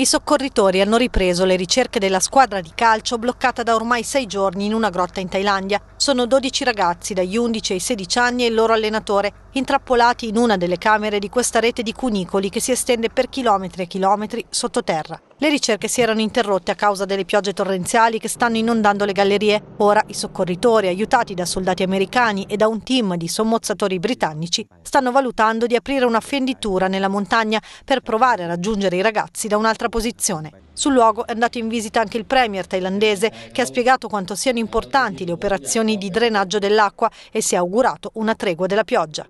I soccorritori hanno ripreso le ricerche della squadra di calcio bloccata da ormai sei giorni in una grotta in Thailandia. Sono 12 ragazzi dagli 11 ai 16 anni e il loro allenatore, intrappolati in una delle camere di questa rete di cunicoli che si estende per chilometri e chilometri sottoterra. Le ricerche si erano interrotte a causa delle piogge torrenziali che stanno inondando le gallerie. Ora i soccorritori, aiutati da soldati americani e da un team di sommozzatori britannici, stanno valutando di aprire una fenditura nella montagna per provare a raggiungere i ragazzi da un'altra contrapposizione. Sul luogo è andato in visita anche il premier thailandese che ha spiegato quanto siano importanti le operazioni di drenaggio dell'acqua e si è augurato una tregua della pioggia.